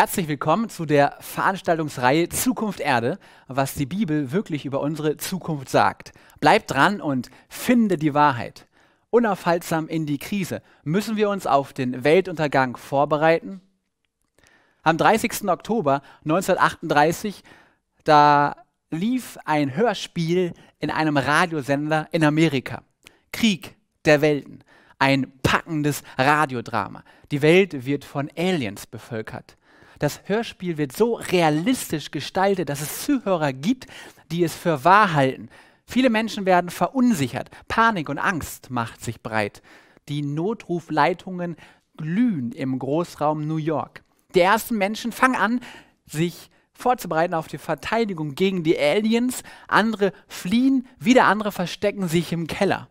Herzlich willkommen zu der Veranstaltungsreihe Zukunft Erde, was die Bibel wirklich über unsere Zukunft sagt. Bleibt dran und finde die Wahrheit. Unaufhaltsam in die Krise. Müssen wir uns auf den Weltuntergang vorbereiten? Am 30. Oktober 1938, da lief ein Hörspiel in einem Radiosender in Amerika. Krieg der Welten. Ein packendes Radiodrama. Die Welt wird von Aliens bevölkert. Das Hörspiel wird so realistisch gestaltet, dass es Zuhörer gibt, die es für wahr halten. Viele Menschen werden verunsichert. Panik und Angst macht sich breit. Die Notrufleitungen glühen im Großraum New York. Die ersten Menschen fangen an, sich vorzubereiten auf die Verteidigung gegen die Aliens. Andere fliehen, wieder andere verstecken sich im Keller.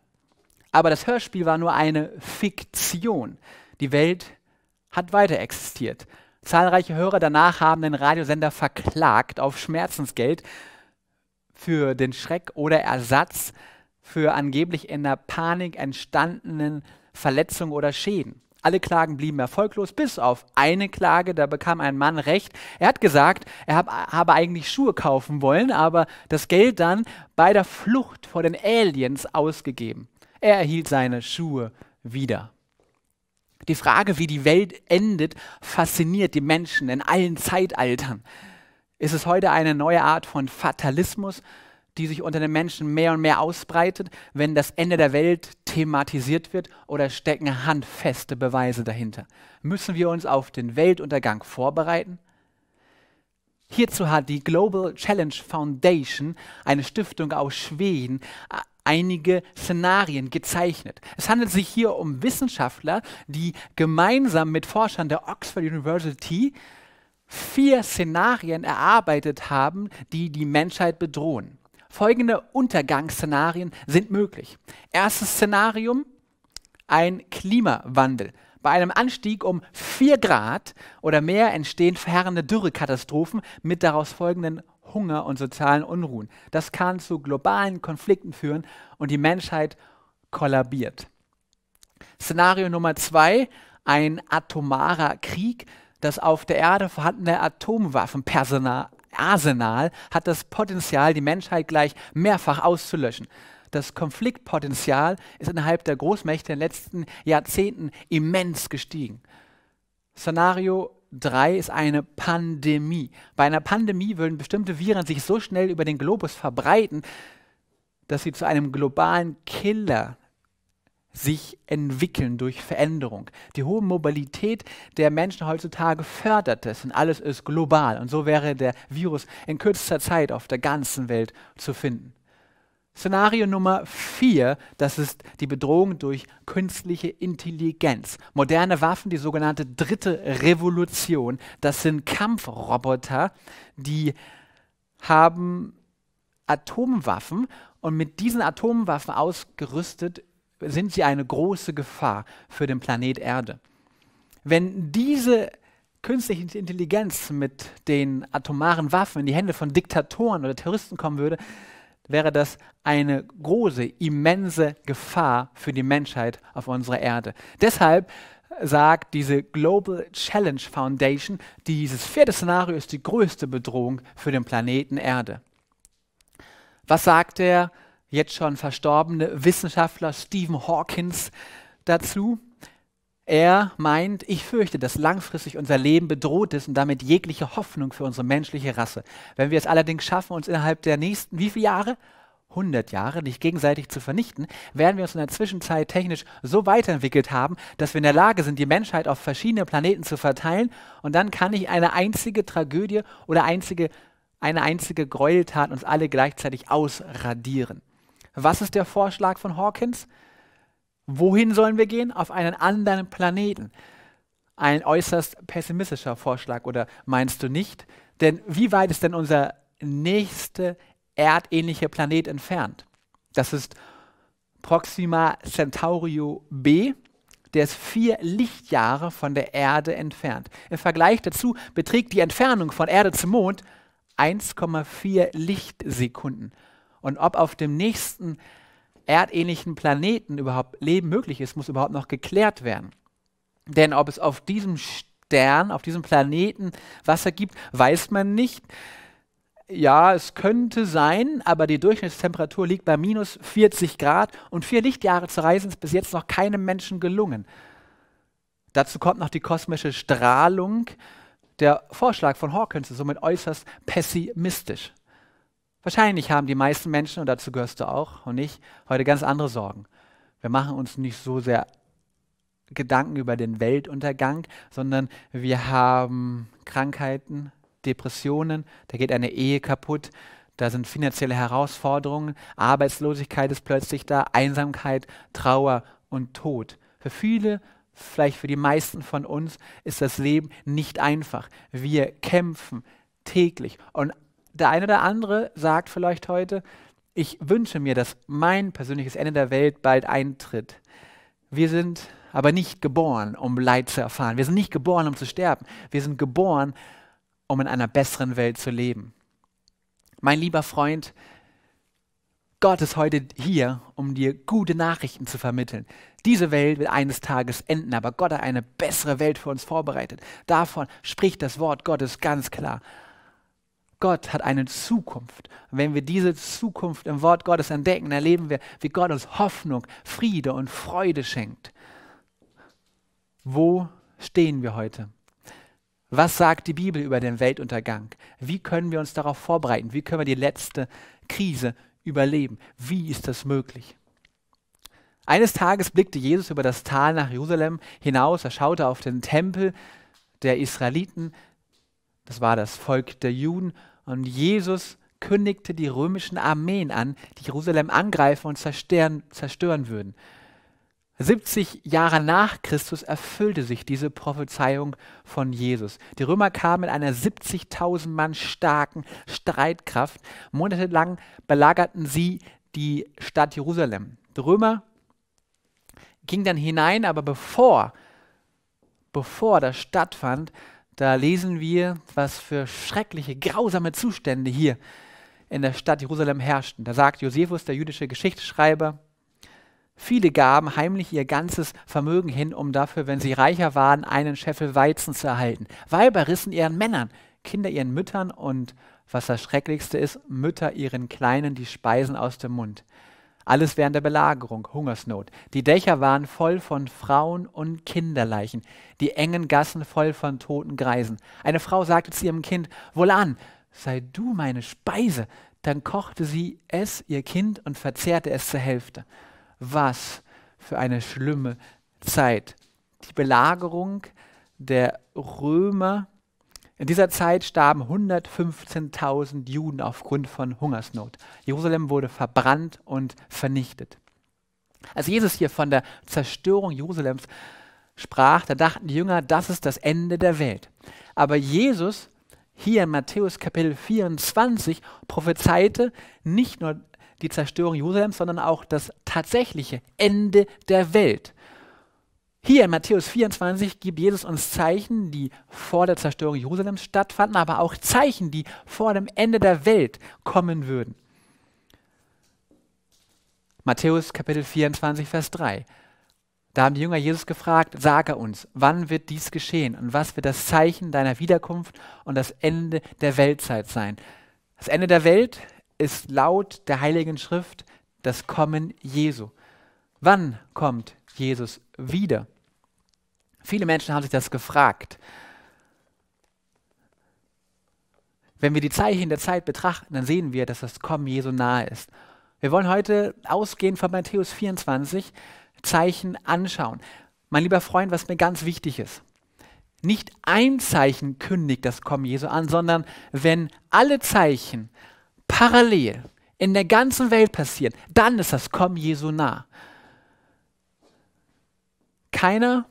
Aber das Hörspiel war nur eine Fiktion. Die Welt hat weiter existiert. Zahlreiche Hörer danach haben den Radiosender verklagt auf Schmerzensgeld für den Schreck oder Ersatz für angeblich in der Panik entstandenen Verletzungen oder Schäden. Alle Klagen blieben erfolglos, bis auf eine Klage, da bekam ein Mann Recht. Er hat gesagt, er hab, habe eigentlich Schuhe kaufen wollen, aber das Geld dann bei der Flucht vor den Aliens ausgegeben. Er erhielt seine Schuhe wieder. Die Frage, wie die Welt endet, fasziniert die Menschen in allen Zeitaltern. Ist es heute eine neue Art von Fatalismus, die sich unter den Menschen mehr und mehr ausbreitet, wenn das Ende der Welt thematisiert wird oder stecken handfeste Beweise dahinter? Müssen wir uns auf den Weltuntergang vorbereiten? Hierzu hat die Global Challenge Foundation, eine Stiftung aus Schweden, einige Szenarien gezeichnet. Es handelt sich hier um Wissenschaftler, die gemeinsam mit Forschern der Oxford University vier Szenarien erarbeitet haben, die die Menschheit bedrohen. Folgende Untergangsszenarien sind möglich. Erstes Szenarium, ein Klimawandel. Bei einem Anstieg um 4 Grad oder mehr entstehen verheerende Dürrekatastrophen mit daraus folgenden Hunger und sozialen Unruhen. Das kann zu globalen Konflikten führen und die Menschheit kollabiert. Szenario Nummer zwei, ein atomarer Krieg. Das auf der Erde vorhandene Atomwaffenarsenal hat das Potenzial, die Menschheit gleich mehrfach auszulöschen. Das Konfliktpotenzial ist innerhalb der Großmächte in den letzten Jahrzehnten immens gestiegen. Szenario 3 ist eine Pandemie. Bei einer Pandemie würden bestimmte Viren sich so schnell über den Globus verbreiten, dass sie zu einem globalen Killer sich entwickeln durch Veränderung. Die hohe Mobilität der Menschen heutzutage fördert es und alles ist global. Und so wäre der Virus in kürzester Zeit auf der ganzen Welt zu finden. Szenario Nummer vier, das ist die Bedrohung durch künstliche Intelligenz. Moderne Waffen, die sogenannte dritte Revolution, das sind Kampfroboter, die haben Atomwaffen und mit diesen Atomwaffen ausgerüstet sind sie eine große Gefahr für den Planet Erde. Wenn diese künstliche Intelligenz mit den atomaren Waffen in die Hände von Diktatoren oder Terroristen kommen würde, wäre das eine große, immense Gefahr für die Menschheit auf unserer Erde. Deshalb sagt diese Global Challenge Foundation, dieses vierte Szenario ist die größte Bedrohung für den Planeten Erde. Was sagt der jetzt schon verstorbene Wissenschaftler Stephen Hawkins dazu? Er meint, ich fürchte, dass langfristig unser Leben bedroht ist und damit jegliche Hoffnung für unsere menschliche Rasse. Wenn wir es allerdings schaffen, uns innerhalb der nächsten, wie viele Jahre? 100 Jahre nicht gegenseitig zu vernichten, werden wir uns in der Zwischenzeit technisch so weiterentwickelt haben, dass wir in der Lage sind, die Menschheit auf verschiedene Planeten zu verteilen und dann kann nicht eine einzige Tragödie oder einzige, eine einzige Gräueltat uns alle gleichzeitig ausradieren. Was ist der Vorschlag von Hawkins? Wohin sollen wir gehen? Auf einen anderen Planeten. Ein äußerst pessimistischer Vorschlag, oder meinst du nicht? Denn wie weit ist denn unser nächster erdähnlicher Planet entfernt? Das ist Proxima Centauri b, der ist vier Lichtjahre von der Erde entfernt. Im Vergleich dazu beträgt die Entfernung von Erde zum Mond 1,4 Lichtsekunden. Und ob auf dem nächsten erdähnlichen Planeten überhaupt Leben möglich ist, muss überhaupt noch geklärt werden. Denn ob es auf diesem Stern, auf diesem Planeten Wasser gibt, weiß man nicht. Ja, es könnte sein, aber die Durchschnittstemperatur liegt bei minus 40 Grad und vier Lichtjahre zu reisen ist bis jetzt noch keinem Menschen gelungen. Dazu kommt noch die kosmische Strahlung. Der Vorschlag von Hawkins ist somit äußerst pessimistisch. Wahrscheinlich haben die meisten Menschen, und dazu gehörst du auch und ich, heute ganz andere Sorgen. Wir machen uns nicht so sehr Gedanken über den Weltuntergang, sondern wir haben Krankheiten, Depressionen, da geht eine Ehe kaputt, da sind finanzielle Herausforderungen, Arbeitslosigkeit ist plötzlich da, Einsamkeit, Trauer und Tod. Für viele, vielleicht für die meisten von uns, ist das Leben nicht einfach. Wir kämpfen täglich und der eine oder andere sagt vielleicht heute, ich wünsche mir, dass mein persönliches Ende der Welt bald eintritt. Wir sind aber nicht geboren, um Leid zu erfahren. Wir sind nicht geboren, um zu sterben. Wir sind geboren, um in einer besseren Welt zu leben. Mein lieber Freund, Gott ist heute hier, um dir gute Nachrichten zu vermitteln. Diese Welt wird eines Tages enden, aber Gott hat eine bessere Welt für uns vorbereitet. Davon spricht das Wort Gottes ganz klar. Gott hat eine Zukunft. Und wenn wir diese Zukunft im Wort Gottes entdecken, erleben wir, wie Gott uns Hoffnung, Friede und Freude schenkt. Wo stehen wir heute? Was sagt die Bibel über den Weltuntergang? Wie können wir uns darauf vorbereiten? Wie können wir die letzte Krise überleben? Wie ist das möglich? Eines Tages blickte Jesus über das Tal nach Jerusalem hinaus. Er schaute auf den Tempel der Israeliten. Das war das Volk der Juden und Jesus kündigte die römischen Armeen an, die Jerusalem angreifen und zerstören, zerstören würden. 70 Jahre nach Christus erfüllte sich diese Prophezeiung von Jesus. Die Römer kamen mit einer 70.000 Mann starken Streitkraft. Monatelang belagerten sie die Stadt Jerusalem. Die Römer gingen dann hinein, aber bevor, bevor das stattfand, da lesen wir, was für schreckliche, grausame Zustände hier in der Stadt Jerusalem herrschten. Da sagt Josephus, der jüdische Geschichtsschreiber, viele gaben heimlich ihr ganzes Vermögen hin, um dafür, wenn sie reicher waren, einen Scheffel Weizen zu erhalten. Weiber rissen ihren Männern, Kinder ihren Müttern und, was das Schrecklichste ist, Mütter ihren Kleinen die Speisen aus dem Mund. Alles während der Belagerung, Hungersnot. Die Dächer waren voll von Frauen und Kinderleichen, die engen Gassen voll von toten Greisen. Eine Frau sagte zu ihrem Kind, Wohlan, sei du meine Speise. Dann kochte sie es, ihr Kind, und verzehrte es zur Hälfte. Was für eine schlimme Zeit. Die Belagerung der Römer in dieser Zeit starben 115.000 Juden aufgrund von Hungersnot. Jerusalem wurde verbrannt und vernichtet. Als Jesus hier von der Zerstörung Jerusalems sprach, da dachten die Jünger, das ist das Ende der Welt. Aber Jesus hier in Matthäus Kapitel 24 prophezeite nicht nur die Zerstörung Jerusalems, sondern auch das tatsächliche Ende der Welt. Hier in Matthäus 24 gibt Jesus uns Zeichen, die vor der Zerstörung Jerusalems stattfanden, aber auch Zeichen, die vor dem Ende der Welt kommen würden. Matthäus Kapitel 24, Vers 3. Da haben die Jünger Jesus gefragt, sage uns, wann wird dies geschehen und was wird das Zeichen deiner Wiederkunft und das Ende der Weltzeit sein? Das Ende der Welt ist laut der Heiligen Schrift das Kommen Jesu. Wann kommt Jesus wieder? Viele Menschen haben sich das gefragt. Wenn wir die Zeichen der Zeit betrachten, dann sehen wir, dass das Kommen Jesu nahe ist. Wir wollen heute ausgehend von Matthäus 24 Zeichen anschauen. Mein lieber Freund, was mir ganz wichtig ist. Nicht ein Zeichen kündigt das Kommen Jesu an, sondern wenn alle Zeichen parallel in der ganzen Welt passieren, dann ist das Kommen Jesu nah. Keiner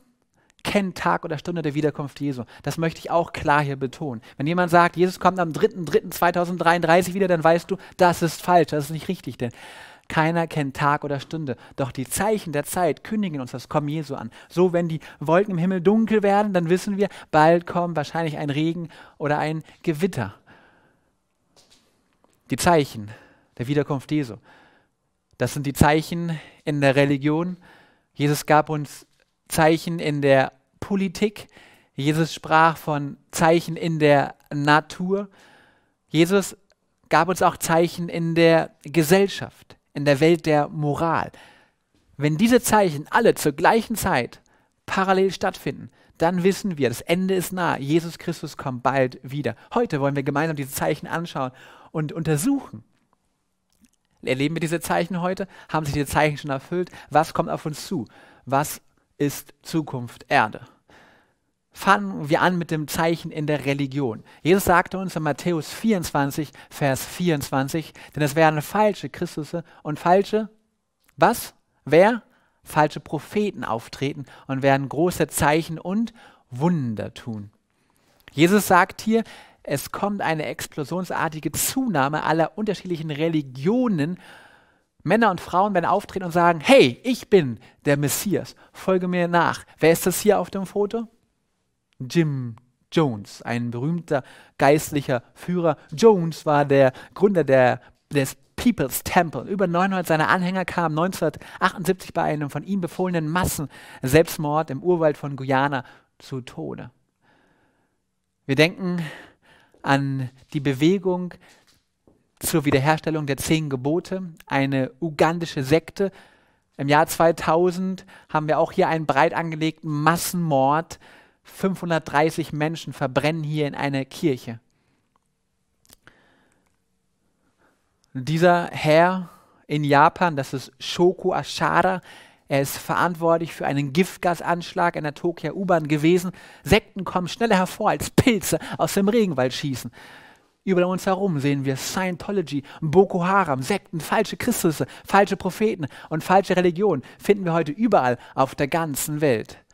kennt Tag oder Stunde der Wiederkunft Jesu. Das möchte ich auch klar hier betonen. Wenn jemand sagt, Jesus kommt am 3.3.2033 wieder, dann weißt du, das ist falsch, das ist nicht richtig, denn keiner kennt Tag oder Stunde. Doch die Zeichen der Zeit kündigen uns das Kommen Jesu an. So, wenn die Wolken im Himmel dunkel werden, dann wissen wir, bald kommt wahrscheinlich ein Regen oder ein Gewitter. Die Zeichen der Wiederkunft Jesu. Das sind die Zeichen in der Religion. Jesus gab uns Zeichen in der Politik. Jesus sprach von Zeichen in der Natur. Jesus gab uns auch Zeichen in der Gesellschaft, in der Welt der Moral. Wenn diese Zeichen alle zur gleichen Zeit parallel stattfinden, dann wissen wir, das Ende ist nah. Jesus Christus kommt bald wieder. Heute wollen wir gemeinsam diese Zeichen anschauen und untersuchen. Erleben wir diese Zeichen heute? Haben sich diese Zeichen schon erfüllt? Was kommt auf uns zu? Was ist Zukunft Erde. Fangen wir an mit dem Zeichen in der Religion. Jesus sagte uns in Matthäus 24, Vers 24, denn es werden falsche Christusse und falsche, was? Wer? Falsche Propheten auftreten und werden große Zeichen und Wunder tun. Jesus sagt hier, es kommt eine explosionsartige Zunahme aller unterschiedlichen Religionen Männer und Frauen werden auftreten und sagen, hey, ich bin der Messias, folge mir nach. Wer ist das hier auf dem Foto? Jim Jones, ein berühmter geistlicher Führer. Jones war der Gründer der, des People's Temple. Über 900 seiner Anhänger kamen 1978 bei einem von ihm befohlenen Massenselbstmord im Urwald von Guyana zu Tode. Wir denken an die Bewegung zur Wiederherstellung der zehn Gebote, eine ugandische Sekte. Im Jahr 2000 haben wir auch hier einen breit angelegten Massenmord. 530 Menschen verbrennen hier in einer Kirche. dieser Herr in Japan, das ist Shoko Ashada, er ist verantwortlich für einen Giftgasanschlag in der Tokio U-Bahn gewesen. Sekten kommen schneller hervor als Pilze aus dem Regenwald schießen. Über uns herum sehen wir Scientology, Boko Haram, Sekten, falsche Christusse, falsche Propheten und falsche Religionen finden wir heute überall auf der ganzen Welt.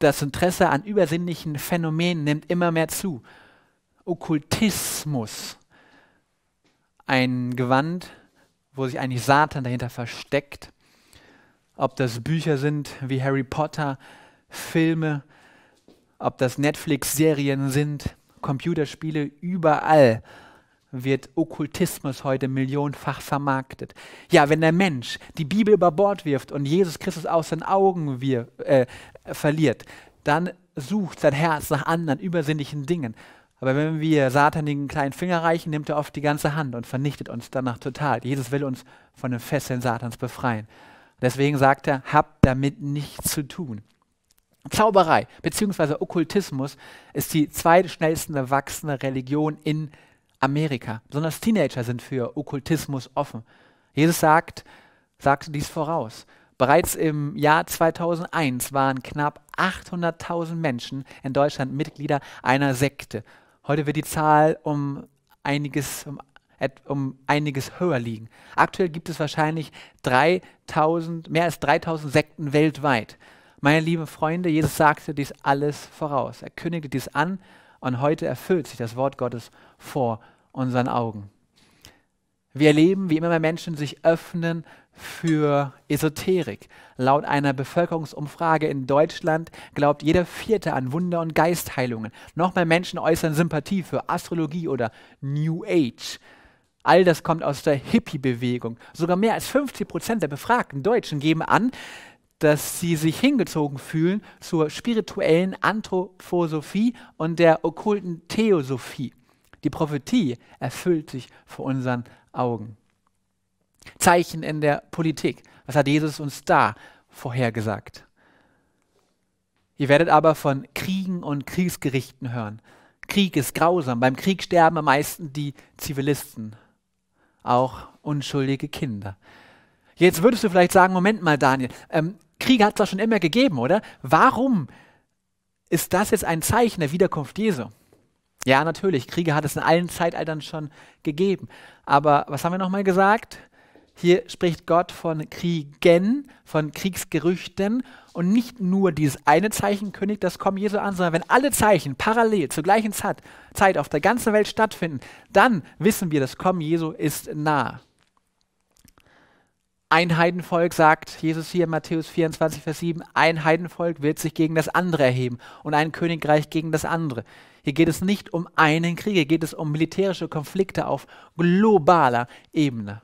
Das Interesse an übersinnlichen Phänomenen nimmt immer mehr zu. Okkultismus, ein Gewand, wo sich eigentlich Satan dahinter versteckt. Ob das Bücher sind wie Harry Potter, Filme, ob das Netflix-Serien sind, Computerspiele, überall wird Okkultismus heute millionenfach vermarktet. Ja, wenn der Mensch die Bibel über Bord wirft und Jesus Christus aus den Augen wir, äh, verliert, dann sucht sein Herz nach anderen übersinnlichen Dingen. Aber wenn wir Satan den kleinen Finger reichen, nimmt er oft die ganze Hand und vernichtet uns danach total. Jesus will uns von den Fesseln Satans befreien. Deswegen sagt er, habt damit nichts zu tun. Zauberei bzw. Okkultismus ist die zweitschnellste wachsende Religion in Amerika. Besonders Teenager sind für Okkultismus offen. Jesus sagt, sagte dies voraus. Bereits im Jahr 2001 waren knapp 800.000 Menschen in Deutschland Mitglieder einer Sekte. Heute wird die Zahl um einiges, um, um einiges höher liegen. Aktuell gibt es wahrscheinlich 3000, mehr als 3000 Sekten weltweit. Meine lieben Freunde, Jesus sagte dies alles voraus. Er kündigte dies an und heute erfüllt sich das Wort Gottes vor unseren Augen. Wir erleben, wie immer mehr Menschen sich öffnen für Esoterik. Laut einer Bevölkerungsumfrage in Deutschland glaubt jeder Vierte an Wunder und Geistheilungen. Noch mehr Menschen äußern Sympathie für Astrologie oder New Age. All das kommt aus der Hippie-Bewegung. Sogar mehr als 50 Prozent der befragten Deutschen geben an, dass sie sich hingezogen fühlen zur spirituellen Anthroposophie und der okkulten Theosophie. Die Prophetie erfüllt sich vor unseren Augen. Zeichen in der Politik. Was hat Jesus uns da vorhergesagt? Ihr werdet aber von Kriegen und Kriegsgerichten hören. Krieg ist grausam. Beim Krieg sterben am meisten die Zivilisten, auch unschuldige Kinder. Jetzt würdest du vielleicht sagen, Moment mal, Daniel, ähm, Kriege hat es doch schon immer gegeben, oder? Warum ist das jetzt ein Zeichen der Wiederkunft Jesu? Ja, natürlich, Kriege hat es in allen Zeitaltern schon gegeben. Aber was haben wir nochmal gesagt? Hier spricht Gott von Kriegen, von Kriegsgerüchten und nicht nur dieses eine Zeichen kündigt das Kommen Jesu an, sondern wenn alle Zeichen parallel zur gleichen Zeit auf der ganzen Welt stattfinden, dann wissen wir, das Kommen Jesu ist nah ein Heidenvolk, sagt Jesus hier in Matthäus 24, Vers 7, ein Heidenvolk wird sich gegen das andere erheben und ein Königreich gegen das andere. Hier geht es nicht um einen Krieg, hier geht es um militärische Konflikte auf globaler Ebene.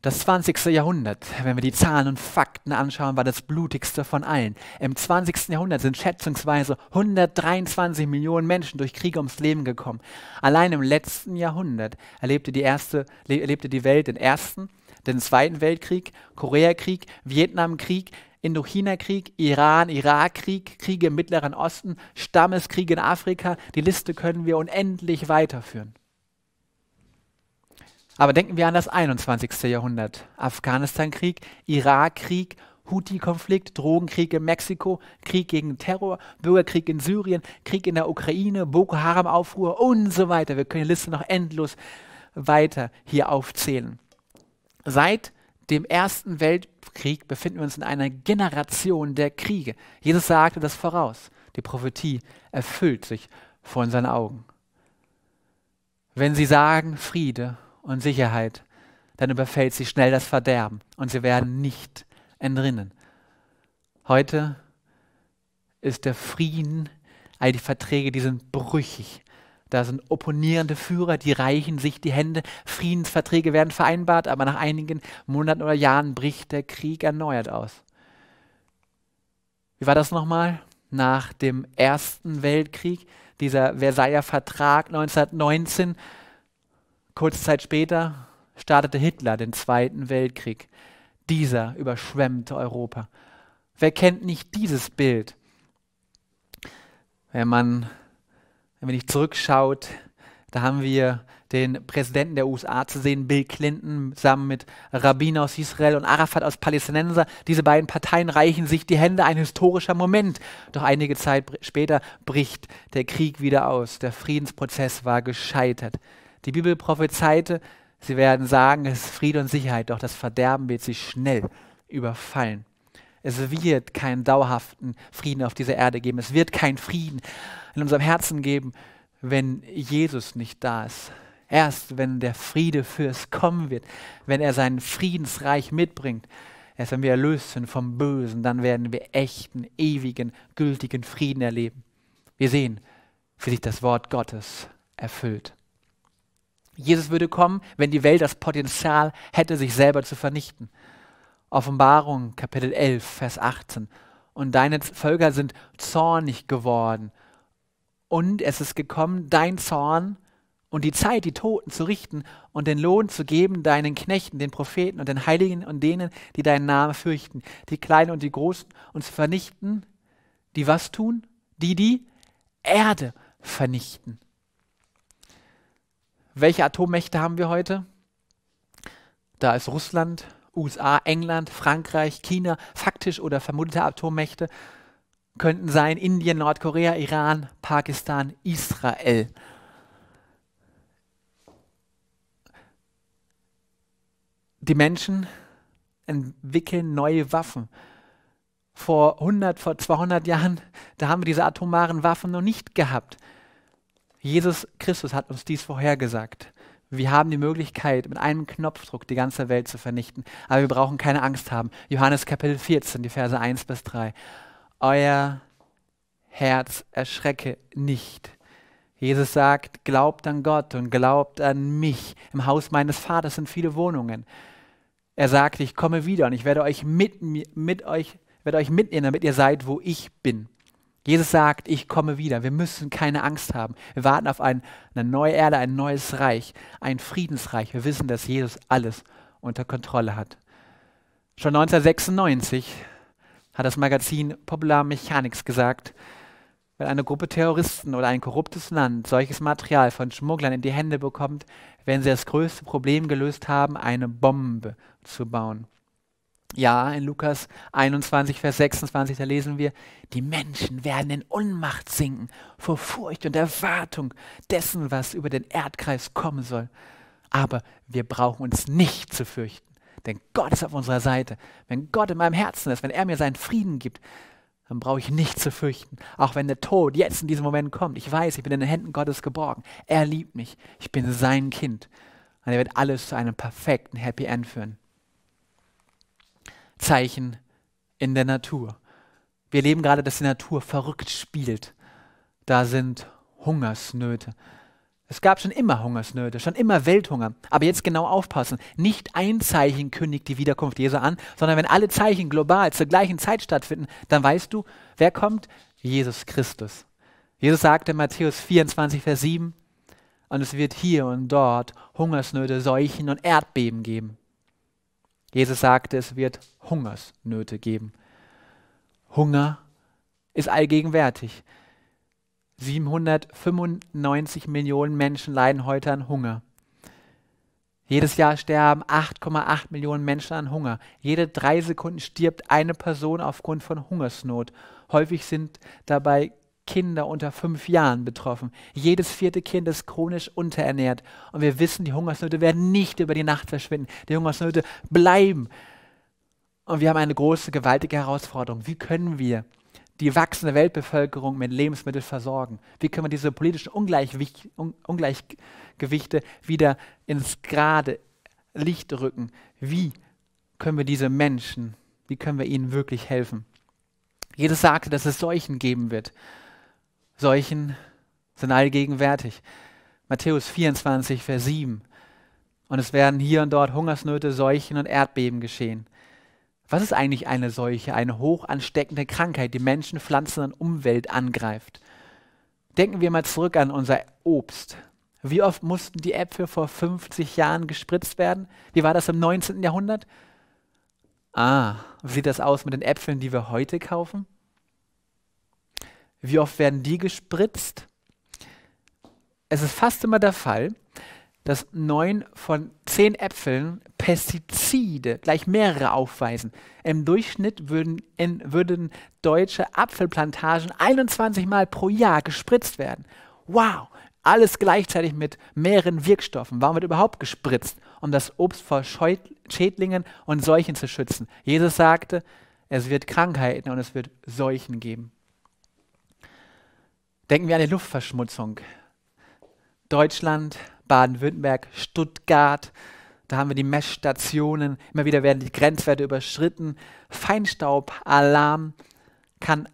Das 20. Jahrhundert, wenn wir die Zahlen und Fakten anschauen, war das blutigste von allen. Im 20. Jahrhundert sind schätzungsweise 123 Millionen Menschen durch Kriege ums Leben gekommen. Allein im letzten Jahrhundert erlebte die, erste, erlebte die Welt den ersten den Zweiten Weltkrieg, Koreakrieg, Vietnamkrieg, Indochina-Krieg, Iran, Irak-Krieg, Kriege im Mittleren Osten, Stammeskriege in Afrika. Die Liste können wir unendlich weiterführen. Aber denken wir an das 21. Jahrhundert. Afghanistan-Krieg, Irak-Krieg, Houthi-Konflikt, Drogenkrieg in Mexiko, Krieg gegen Terror, Bürgerkrieg in Syrien, Krieg in der Ukraine, Boko Haram-Aufruhr und so weiter. Wir können die Liste noch endlos weiter hier aufzählen. Seit dem Ersten Weltkrieg befinden wir uns in einer Generation der Kriege. Jesus sagte das voraus. Die Prophetie erfüllt sich vor unseren Augen. Wenn sie sagen Friede und Sicherheit, dann überfällt sie schnell das Verderben und sie werden nicht entrinnen. Heute ist der Frieden, all die Verträge, die sind brüchig. Da sind opponierende Führer, die reichen sich die Hände. Friedensverträge werden vereinbart, aber nach einigen Monaten oder Jahren bricht der Krieg erneuert aus. Wie war das nochmal? Nach dem Ersten Weltkrieg, dieser Versailler Vertrag 1919, kurze Zeit später startete Hitler den Zweiten Weltkrieg. Dieser überschwemmte Europa. Wer kennt nicht dieses Bild? Wenn man wenn ich zurückschaut, da haben wir den Präsidenten der USA zu sehen, Bill Clinton, zusammen mit Rabin aus Israel und Arafat aus Palästinenser. Diese beiden Parteien reichen sich die Hände, ein historischer Moment. Doch einige Zeit später bricht der Krieg wieder aus. Der Friedensprozess war gescheitert. Die Bibel prophezeite, sie werden sagen, es ist Friede und Sicherheit, doch das Verderben wird sie schnell überfallen. Es wird keinen dauerhaften Frieden auf dieser Erde geben. Es wird keinen Frieden in unserem Herzen geben, wenn Jesus nicht da ist. Erst wenn der Friede fürs kommen wird, wenn er sein Friedensreich mitbringt, erst wenn wir erlöst sind vom Bösen, dann werden wir echten, ewigen, gültigen Frieden erleben. Wir sehen, wie sich das Wort Gottes erfüllt. Jesus würde kommen, wenn die Welt das Potenzial hätte, sich selber zu vernichten. Offenbarung Kapitel 11, Vers 18. Und deine Völker sind zornig geworden. Und es ist gekommen, dein Zorn und die Zeit, die Toten zu richten und den Lohn zu geben deinen Knechten, den Propheten und den Heiligen und denen, die deinen Namen fürchten, die Kleinen und die Großen, und zu vernichten, die was tun? Die die Erde vernichten. Welche Atommächte haben wir heute? Da ist Russland, USA, England, Frankreich, China, faktisch oder vermutete Atommächte könnten sein Indien, Nordkorea, Iran, Pakistan, Israel. Die Menschen entwickeln neue Waffen. Vor 100, vor 200 Jahren, da haben wir diese atomaren Waffen noch nicht gehabt. Jesus Christus hat uns dies vorhergesagt. Wir haben die Möglichkeit, mit einem Knopfdruck die ganze Welt zu vernichten. Aber wir brauchen keine Angst haben. Johannes Kapitel 14, die Verse 1 bis 3. Euer Herz erschrecke nicht. Jesus sagt, glaubt an Gott und glaubt an mich. Im Haus meines Vaters sind viele Wohnungen. Er sagt, ich komme wieder und ich werde euch mit, mit euch, werde euch mitnehmen, damit ihr seid, wo ich bin. Jesus sagt, ich komme wieder. Wir müssen keine Angst haben. Wir warten auf ein, eine neue Erde, ein neues Reich, ein Friedensreich. Wir wissen, dass Jesus alles unter Kontrolle hat. Schon 1996 hat das Magazin Popular Mechanics gesagt, wenn eine Gruppe Terroristen oder ein korruptes Land solches Material von Schmugglern in die Hände bekommt, werden sie das größte Problem gelöst haben, eine Bombe zu bauen. Ja, in Lukas 21, Vers 26, da lesen wir, die Menschen werden in Unmacht sinken vor Furcht und Erwartung dessen, was über den Erdkreis kommen soll. Aber wir brauchen uns nicht zu fürchten, denn Gott ist auf unserer Seite. Wenn Gott in meinem Herzen ist, wenn er mir seinen Frieden gibt, dann brauche ich nicht zu fürchten, auch wenn der Tod jetzt in diesem Moment kommt. Ich weiß, ich bin in den Händen Gottes geborgen. Er liebt mich. Ich bin sein Kind. Und er wird alles zu einem perfekten Happy End führen. Zeichen in der Natur. Wir leben gerade, dass die Natur verrückt spielt. Da sind Hungersnöte. Es gab schon immer Hungersnöte, schon immer Welthunger. Aber jetzt genau aufpassen. Nicht ein Zeichen kündigt die Wiederkunft Jesu an, sondern wenn alle Zeichen global zur gleichen Zeit stattfinden, dann weißt du, wer kommt? Jesus Christus. Jesus sagte in Matthäus 24, Vers 7, und es wird hier und dort Hungersnöte, Seuchen und Erdbeben geben. Jesus sagte, es wird Hungersnöte geben. Hunger ist allgegenwärtig. 795 Millionen Menschen leiden heute an Hunger. Jedes Jahr sterben 8,8 Millionen Menschen an Hunger. Jede drei Sekunden stirbt eine Person aufgrund von Hungersnot. Häufig sind dabei Kinder unter fünf Jahren betroffen. Jedes vierte Kind ist chronisch unterernährt. Und wir wissen, die Hungersnöte werden nicht über die Nacht verschwinden. Die Hungersnöte bleiben. Und wir haben eine große, gewaltige Herausforderung. Wie können wir die wachsende Weltbevölkerung mit Lebensmitteln versorgen? Wie können wir diese politischen Ungleichgewichte wieder ins gerade Licht rücken? Wie können wir diese Menschen, wie können wir ihnen wirklich helfen? Jesus sagte, dass es Seuchen geben wird. Seuchen sind allgegenwärtig. Matthäus 24, Vers 7. Und es werden hier und dort Hungersnöte, Seuchen und Erdbeben geschehen. Was ist eigentlich eine Seuche, eine hoch ansteckende Krankheit, die Menschen, Pflanzen und Umwelt angreift? Denken wir mal zurück an unser Obst. Wie oft mussten die Äpfel vor 50 Jahren gespritzt werden? Wie war das im 19. Jahrhundert? Ah, wie sieht das aus mit den Äpfeln, die wir heute kaufen? Wie oft werden die gespritzt? Es ist fast immer der Fall, dass neun von zehn Äpfeln Pestizide gleich mehrere aufweisen. Im Durchschnitt würden, in, würden deutsche Apfelplantagen 21 Mal pro Jahr gespritzt werden. Wow! Alles gleichzeitig mit mehreren Wirkstoffen. Warum wird überhaupt gespritzt? Um das Obst vor Scheut Schädlingen und Seuchen zu schützen. Jesus sagte, es wird Krankheiten und es wird Seuchen geben. Denken wir an die Luftverschmutzung. Deutschland, Baden-Württemberg, Stuttgart, da haben wir die Messstationen, immer wieder werden die Grenzwerte überschritten. Feinstaubalarm kann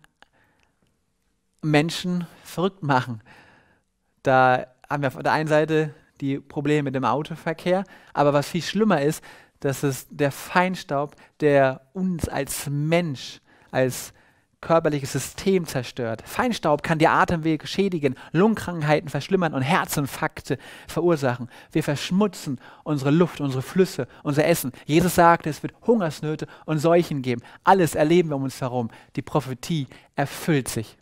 Menschen verrückt machen. Da haben wir auf der einen Seite die Probleme mit dem Autoverkehr, aber was viel schlimmer ist, dass es der Feinstaub, der uns als Mensch, als körperliches System zerstört. Feinstaub kann die Atemwege schädigen, Lungenkrankheiten verschlimmern und Herzinfarkte verursachen. Wir verschmutzen unsere Luft, unsere Flüsse, unser Essen. Jesus sagte, es wird Hungersnöte und Seuchen geben. Alles erleben wir um uns herum. Die Prophetie erfüllt sich.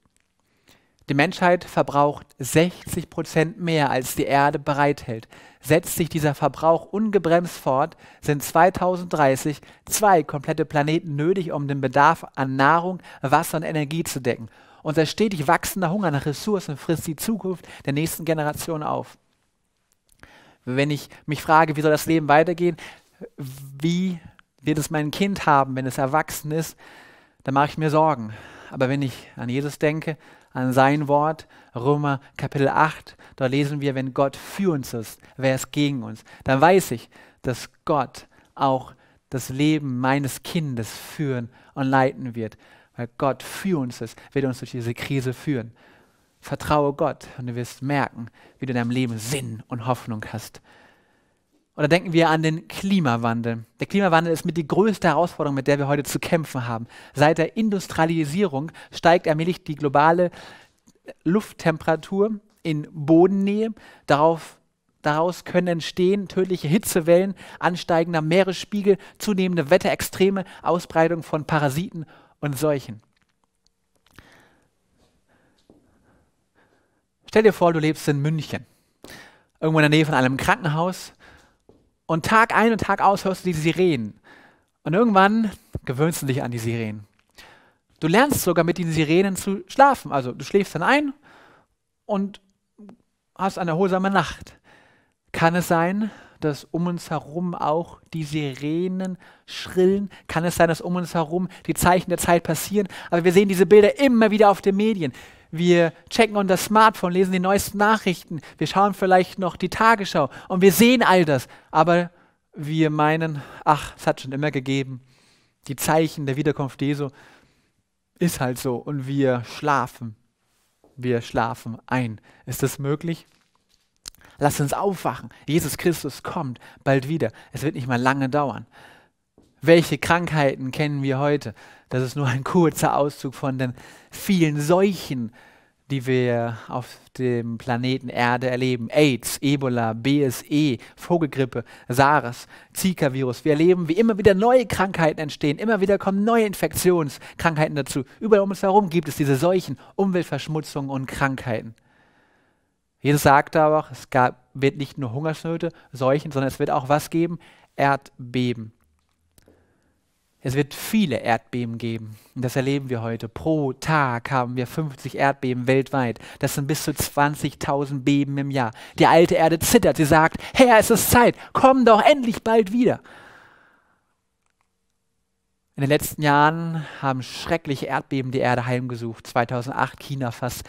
Die Menschheit verbraucht 60 Prozent mehr, als die Erde bereithält. Setzt sich dieser Verbrauch ungebremst fort, sind 2030 zwei komplette Planeten nötig, um den Bedarf an Nahrung, Wasser und Energie zu decken. Unser stetig wachsender Hunger nach Ressourcen frisst die Zukunft der nächsten Generation auf. Wenn ich mich frage, wie soll das Leben weitergehen, wie wird es mein Kind haben, wenn es erwachsen ist, dann mache ich mir Sorgen. Aber wenn ich an Jesus denke, an sein Wort. Römer Kapitel 8, da lesen wir, wenn Gott für uns ist, wer ist gegen uns? Dann weiß ich, dass Gott auch das Leben meines Kindes führen und leiten wird. Weil Gott für uns ist, wird uns durch diese Krise führen. Vertraue Gott und du wirst merken, wie du in deinem Leben Sinn und Hoffnung hast. Oder denken wir an den Klimawandel. Der Klimawandel ist mit die größte Herausforderung, mit der wir heute zu kämpfen haben. Seit der Industrialisierung steigt allmählich die globale Lufttemperatur in Bodennähe. Darauf, daraus können entstehen tödliche Hitzewellen, ansteigender Meeresspiegel, zunehmende Wetterextreme, Ausbreitung von Parasiten und Seuchen. Stell dir vor, du lebst in München, irgendwo in der Nähe von einem Krankenhaus und Tag ein und Tag aus hörst du die Sirenen. Und irgendwann gewöhnst du dich an die Sirenen. Du lernst sogar mit den Sirenen zu schlafen. Also du schläfst dann ein und hast eine erholsame Nacht. Kann es sein, dass um uns herum auch die Sirenen schrillen? Kann es sein, dass um uns herum die Zeichen der Zeit passieren? Aber wir sehen diese Bilder immer wieder auf den Medien wir checken unser Smartphone, lesen die neuesten Nachrichten, wir schauen vielleicht noch die Tagesschau und wir sehen all das, aber wir meinen, ach, es hat schon immer gegeben, die Zeichen der Wiederkunft Jesu ist halt so und wir schlafen, wir schlafen ein. Ist das möglich? Lass uns aufwachen. Jesus Christus kommt bald wieder. Es wird nicht mal lange dauern. Welche Krankheiten kennen wir heute? Das ist nur ein kurzer Auszug von den vielen Seuchen, die wir auf dem Planeten Erde erleben. AIDS, Ebola, BSE, Vogelgrippe, SARS, Zika-Virus. Wir erleben, wie immer wieder neue Krankheiten entstehen, immer wieder kommen neue Infektionskrankheiten dazu. Überall um uns herum gibt es diese Seuchen, Umweltverschmutzung und Krankheiten. Jesus sagte aber auch, es gab, wird nicht nur Hungersnöte, Seuchen, sondern es wird auch was geben, Erdbeben. Es wird viele Erdbeben geben. Und das erleben wir heute. Pro Tag haben wir 50 Erdbeben weltweit. Das sind bis zu 20.000 Beben im Jahr. Die alte Erde zittert. Sie sagt, Herr, es ist Zeit. Komm doch endlich bald wieder. In den letzten Jahren haben schreckliche Erdbeben die Erde heimgesucht. 2008 China fast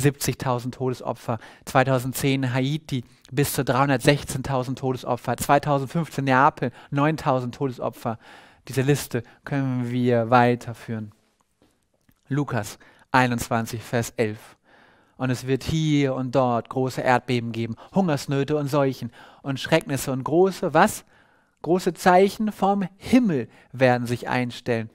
70.000 Todesopfer. 2010 Haiti bis zu 316.000 Todesopfer. 2015 Neapel 9.000 Todesopfer. Diese Liste können wir weiterführen. Lukas 21, Vers 11. Und es wird hier und dort große Erdbeben geben, Hungersnöte und Seuchen und Schrecknisse und große, was? Große Zeichen vom Himmel werden sich einstellen.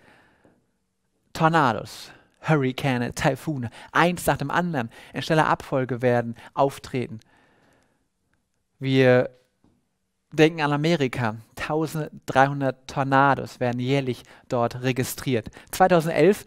Tornados, Hurrikane, Taifune, eins nach dem anderen in schneller Abfolge werden auftreten. Wir denken an Amerika. 1300 Tornados werden jährlich dort registriert. 2011,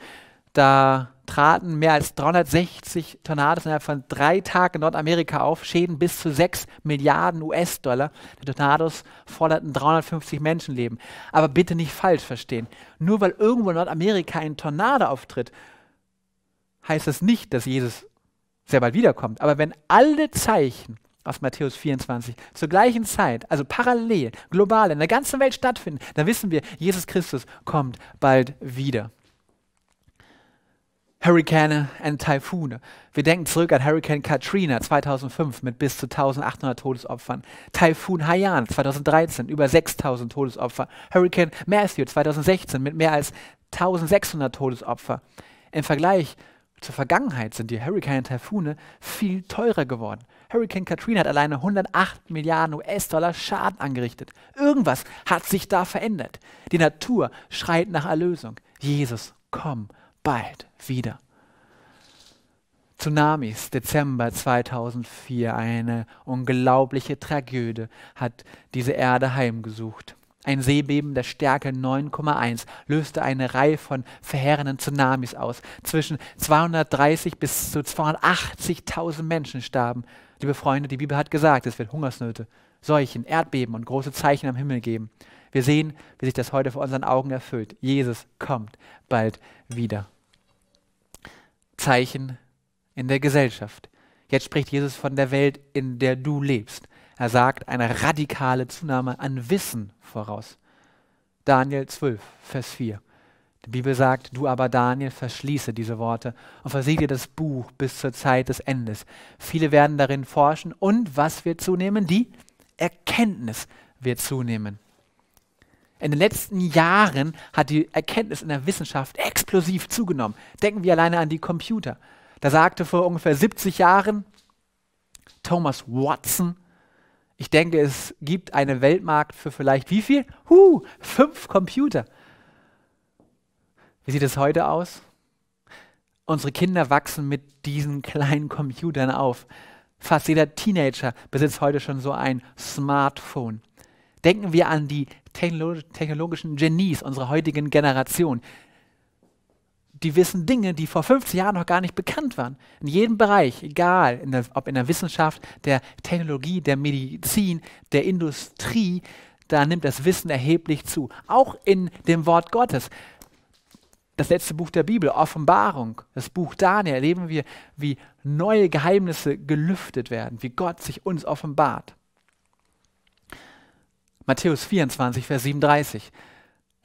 da traten mehr als 360 Tornados innerhalb von drei Tagen in Nordamerika auf, Schäden bis zu 6 Milliarden US-Dollar. Die Tornados forderten 350 Menschenleben. Aber bitte nicht falsch verstehen. Nur weil irgendwo in Nordamerika ein Tornado auftritt, heißt das nicht, dass Jesus sehr bald wiederkommt. Aber wenn alle Zeichen aus Matthäus 24, zur gleichen Zeit, also parallel, global, in der ganzen Welt stattfinden, dann wissen wir, Jesus Christus kommt bald wieder. Hurrikane und Taifune. Wir denken zurück an Hurricane Katrina 2005 mit bis zu 1800 Todesopfern. Taifun Haiyan 2013 über 6000 Todesopfer. Hurricane Matthew 2016 mit mehr als 1600 Todesopfer. Im Vergleich zur Vergangenheit sind die Hurricane und Taifune viel teurer geworden. Hurricane Katrina hat alleine 108 Milliarden US-Dollar Schaden angerichtet. Irgendwas hat sich da verändert. Die Natur schreit nach Erlösung. Jesus, komm bald wieder. Tsunamis, Dezember 2004, eine unglaubliche Tragödie hat diese Erde heimgesucht. Ein Seebeben der Stärke 9,1 löste eine Reihe von verheerenden Tsunamis aus. Zwischen 230 bis zu 280.000 Menschen starben. Liebe Freunde, die Bibel hat gesagt, es wird Hungersnöte, Seuchen, Erdbeben und große Zeichen am Himmel geben. Wir sehen, wie sich das heute vor unseren Augen erfüllt. Jesus kommt bald wieder. Zeichen in der Gesellschaft. Jetzt spricht Jesus von der Welt, in der du lebst. Er sagt eine radikale Zunahme an Wissen voraus. Daniel 12, Vers 4. Die Bibel sagt, du aber Daniel verschließe diese Worte und versiege das Buch bis zur Zeit des Endes. Viele werden darin forschen und was wird zunehmen? Die Erkenntnis wird zunehmen. In den letzten Jahren hat die Erkenntnis in der Wissenschaft explosiv zugenommen. Denken wir alleine an die Computer. Da sagte vor ungefähr 70 Jahren Thomas Watson, ich denke, es gibt einen Weltmarkt für vielleicht wie viel? Huh, fünf Computer. Wie sieht es heute aus? Unsere Kinder wachsen mit diesen kleinen Computern auf. Fast jeder Teenager besitzt heute schon so ein Smartphone. Denken wir an die technologischen Genies unserer heutigen Generation, die wissen Dinge, die vor 50 Jahren noch gar nicht bekannt waren. In jedem Bereich, egal, in der, ob in der Wissenschaft, der Technologie, der Medizin, der Industrie, da nimmt das Wissen erheblich zu. Auch in dem Wort Gottes. Das letzte Buch der Bibel, Offenbarung, das Buch Daniel, erleben wir, wie neue Geheimnisse gelüftet werden, wie Gott sich uns offenbart. Matthäus 24, Vers 37.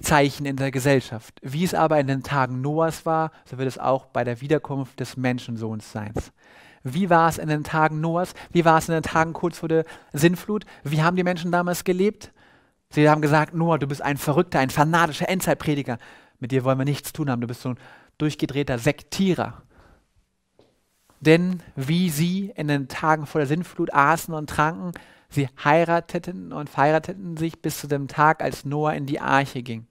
Zeichen in der Gesellschaft. Wie es aber in den Tagen Noahs war, so wird es auch bei der Wiederkunft des Menschensohns sein. Wie war es in den Tagen Noahs? Wie war es in den Tagen kurz vor der Sinnflut? Wie haben die Menschen damals gelebt? Sie haben gesagt, Noah, du bist ein Verrückter, ein fanatischer Endzeitprediger. Mit dir wollen wir nichts tun haben. Du bist so ein durchgedrehter Sektierer. Denn wie sie in den Tagen vor der Sinnflut aßen und tranken, Sie heirateten und verheirateten sich bis zu dem Tag, als Noah in die Arche ging.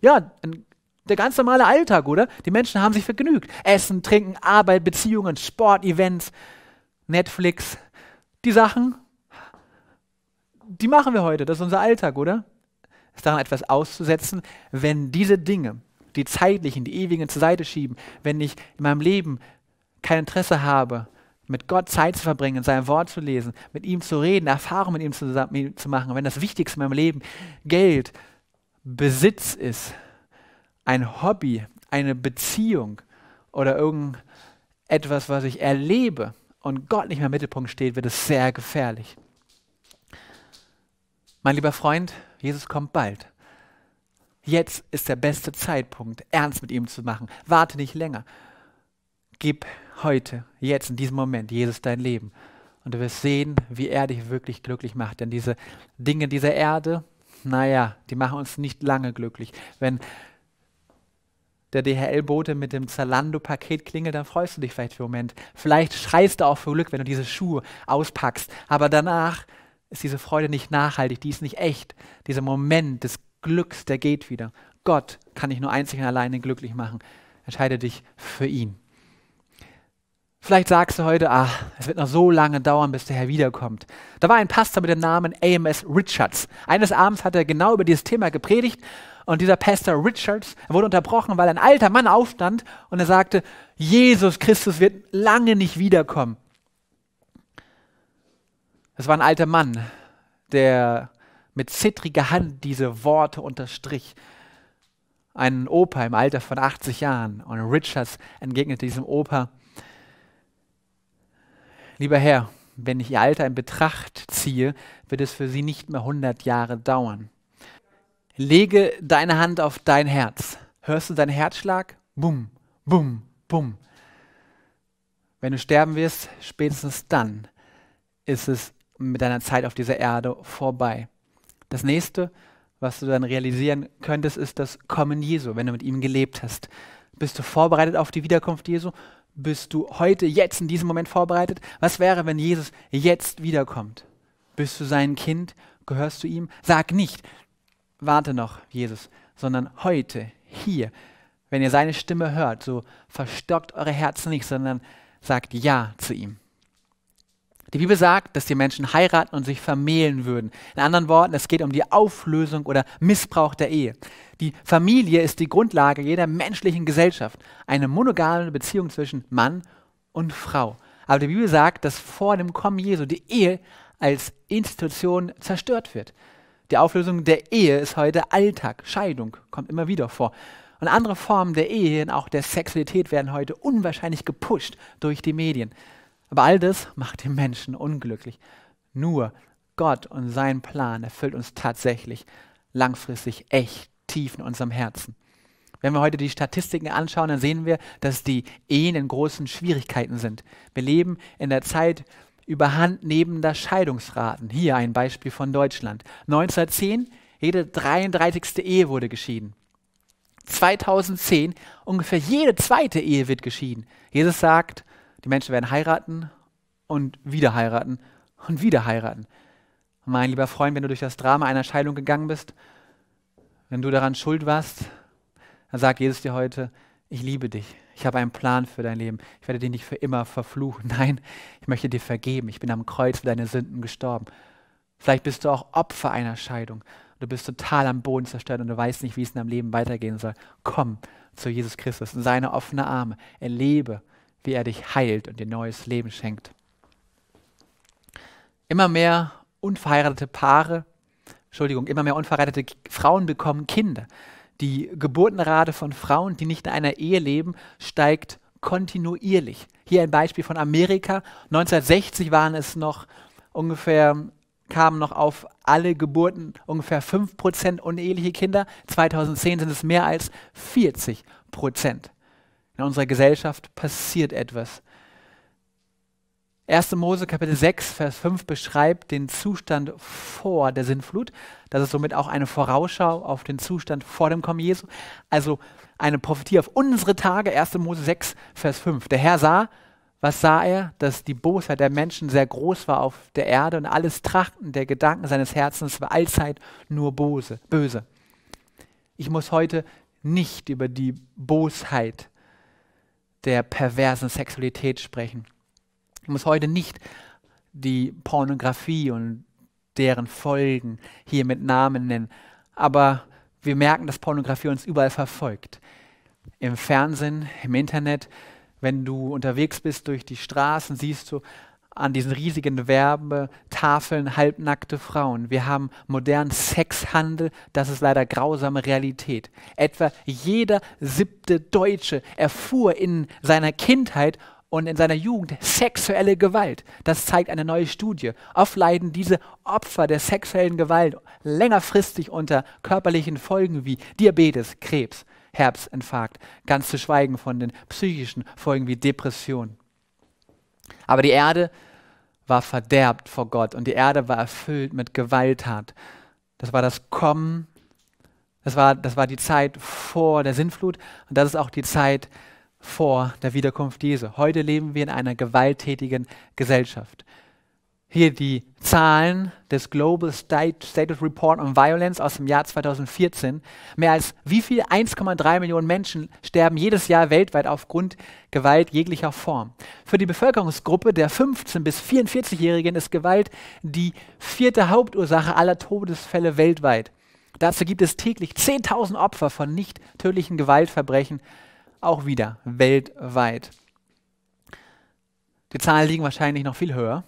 Ja, ein, der ganz normale Alltag, oder? Die Menschen haben sich vergnügt. Essen, Trinken, Arbeit, Beziehungen, Sport, Events, Netflix. Die Sachen, die machen wir heute. Das ist unser Alltag, oder? Ist daran etwas auszusetzen, wenn diese Dinge, die zeitlichen, die ewigen zur Seite schieben, wenn ich in meinem Leben kein Interesse habe, mit Gott Zeit zu verbringen, in seinem Wort zu lesen, mit ihm zu reden, Erfahrungen mit ihm zusammen zu machen. wenn das Wichtigste in meinem Leben Geld, Besitz ist, ein Hobby, eine Beziehung oder irgendetwas, was ich erlebe und Gott nicht mehr im Mittelpunkt steht, wird es sehr gefährlich. Mein lieber Freund, Jesus kommt bald. Jetzt ist der beste Zeitpunkt, ernst mit ihm zu machen. Warte nicht länger gib heute, jetzt, in diesem Moment, Jesus dein Leben. Und du wirst sehen, wie er dich wirklich glücklich macht. Denn diese Dinge dieser Erde, naja, die machen uns nicht lange glücklich. Wenn der DHL-Bote mit dem Zalando-Paket klingelt, dann freust du dich vielleicht für einen Moment. Vielleicht schreist du auch für Glück, wenn du diese Schuhe auspackst. Aber danach ist diese Freude nicht nachhaltig, die ist nicht echt. Dieser Moment des Glücks, der geht wieder. Gott kann dich nur einzig und alleine glücklich machen. Entscheide dich für ihn. Vielleicht sagst du heute, ach, es wird noch so lange dauern, bis der Herr wiederkommt. Da war ein Pastor mit dem Namen AMS Richards. Eines Abends hat er genau über dieses Thema gepredigt und dieser Pastor Richards wurde unterbrochen, weil ein alter Mann aufstand und er sagte, Jesus Christus wird lange nicht wiederkommen. Es war ein alter Mann, der mit zittriger Hand diese Worte unterstrich. Ein Opa im Alter von 80 Jahren. Und Richards entgegnete diesem Opa, Lieber Herr, wenn ich ihr Alter in Betracht ziehe, wird es für sie nicht mehr 100 Jahre dauern. Lege deine Hand auf dein Herz. Hörst du deinen Herzschlag? Bum, bum, bum. Wenn du sterben wirst, spätestens dann ist es mit deiner Zeit auf dieser Erde vorbei. Das nächste, was du dann realisieren könntest, ist das Kommen Jesu, wenn du mit ihm gelebt hast. Bist du vorbereitet auf die Wiederkunft Jesu? Bist du heute, jetzt, in diesem Moment vorbereitet? Was wäre, wenn Jesus jetzt wiederkommt? Bist du sein Kind? Gehörst du ihm? Sag nicht, warte noch, Jesus, sondern heute, hier, wenn ihr seine Stimme hört, so verstockt eure Herzen nicht, sondern sagt Ja zu ihm. Die Bibel sagt, dass die Menschen heiraten und sich vermählen würden. In anderen Worten, es geht um die Auflösung oder Missbrauch der Ehe. Die Familie ist die Grundlage jeder menschlichen Gesellschaft. Eine monogame Beziehung zwischen Mann und Frau. Aber die Bibel sagt, dass vor dem Kommen Jesu die Ehe als Institution zerstört wird. Die Auflösung der Ehe ist heute Alltag. Scheidung kommt immer wieder vor. Und andere Formen der Ehe und auch der Sexualität werden heute unwahrscheinlich gepusht durch die Medien. Aber all das macht den Menschen unglücklich. Nur Gott und sein Plan erfüllt uns tatsächlich langfristig echt tief in unserem Herzen. Wenn wir heute die Statistiken anschauen, dann sehen wir, dass die Ehen in großen Schwierigkeiten sind. Wir leben in der Zeit überhand nehmender Scheidungsraten. Hier ein Beispiel von Deutschland. 1910, jede 33. Ehe wurde geschieden. 2010, ungefähr jede zweite Ehe wird geschieden. Jesus sagt, die Menschen werden heiraten und wieder heiraten und wieder heiraten. Mein lieber Freund, wenn du durch das Drama einer Scheidung gegangen bist, wenn du daran schuld warst, dann sagt Jesus dir heute, ich liebe dich. Ich habe einen Plan für dein Leben. Ich werde dich nicht für immer verfluchen. Nein, ich möchte dir vergeben. Ich bin am Kreuz für deine Sünden gestorben. Vielleicht bist du auch Opfer einer Scheidung. Du bist total am Boden zerstört und du weißt nicht, wie es in deinem Leben weitergehen soll. Komm zu Jesus Christus in seine offenen Arme. Erlebe wie er dich heilt und dir neues Leben schenkt. Immer mehr unverheiratete Paare, Entschuldigung, immer mehr unverheiratete Frauen bekommen Kinder. Die Geburtenrate von Frauen, die nicht in einer Ehe leben, steigt kontinuierlich. Hier ein Beispiel von Amerika. 1960 waren es noch ungefähr, kamen noch auf alle Geburten ungefähr 5% uneheliche Kinder. 2010 sind es mehr als 40 in unserer Gesellschaft passiert etwas. 1. Mose Kapitel 6, Vers 5 beschreibt den Zustand vor der Sintflut. Das ist somit auch eine Vorausschau auf den Zustand vor dem Kommen Jesu. Also eine Prophetie auf unsere Tage, 1. Mose 6, Vers 5. Der Herr sah, was sah er? Dass die Bosheit der Menschen sehr groß war auf der Erde und alles Trachten der Gedanken seines Herzens war allzeit nur böse. böse. Ich muss heute nicht über die Bosheit der perversen Sexualität sprechen. Ich muss heute nicht die Pornografie und deren Folgen hier mit Namen nennen, aber wir merken, dass Pornografie uns überall verfolgt. Im Fernsehen, im Internet, wenn du unterwegs bist durch die Straßen, siehst du an diesen riesigen Werbetafeln halbnackte Frauen. Wir haben modernen Sexhandel. Das ist leider grausame Realität. Etwa jeder siebte Deutsche erfuhr in seiner Kindheit und in seiner Jugend sexuelle Gewalt. Das zeigt eine neue Studie. Oft leiden diese Opfer der sexuellen Gewalt längerfristig unter körperlichen Folgen wie Diabetes, Krebs, Herbstinfarkt, ganz zu schweigen von den psychischen Folgen wie Depression. Aber die Erde war verderbt vor Gott und die Erde war erfüllt mit Gewalttat. Das war das Kommen, das war, das war die Zeit vor der Sinnflut und das ist auch die Zeit vor der Wiederkunft Jesu. Heute leben wir in einer gewalttätigen Gesellschaft hier die Zahlen des Global State Status Report on Violence aus dem Jahr 2014. Mehr als wie viel 1,3 Millionen Menschen sterben jedes Jahr weltweit aufgrund Gewalt jeglicher Form. Für die Bevölkerungsgruppe der 15 bis 44-Jährigen ist Gewalt die vierte Hauptursache aller Todesfälle weltweit. Dazu gibt es täglich 10.000 Opfer von nicht tödlichen Gewaltverbrechen, auch wieder weltweit. Die Zahlen liegen wahrscheinlich noch viel höher.